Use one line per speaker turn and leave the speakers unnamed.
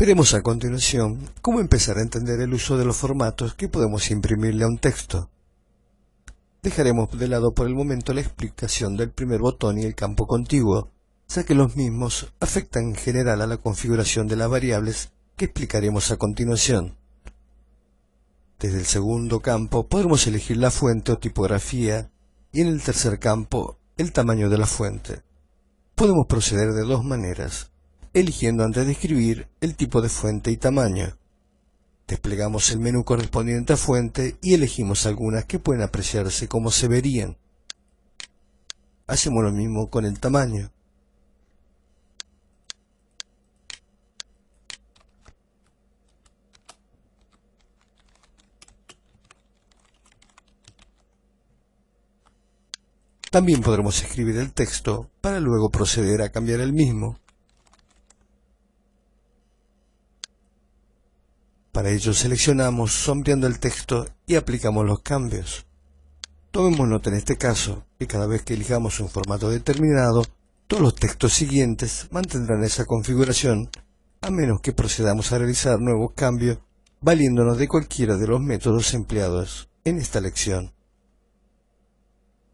Veremos a continuación cómo empezar a entender el uso de los formatos que podemos imprimirle a un texto. Dejaremos de lado por el momento la explicación del primer botón y el campo contiguo, ya que los mismos afectan en general a la configuración de las variables que explicaremos a continuación. Desde el segundo campo podemos elegir la fuente o tipografía y en el tercer campo el tamaño de la fuente. Podemos proceder de dos maneras eligiendo antes de escribir el tipo de fuente y tamaño. Desplegamos el menú correspondiente a fuente y elegimos algunas que pueden apreciarse como se verían. Hacemos lo mismo con el tamaño. También podremos escribir el texto para luego proceder a cambiar el mismo. Para ello seleccionamos, sombreando el texto y aplicamos los cambios. Tomemos nota en este caso que cada vez que elijamos un formato determinado, todos los textos siguientes mantendrán esa configuración a menos que procedamos a realizar nuevos cambios valiéndonos de cualquiera de los métodos empleados en esta lección.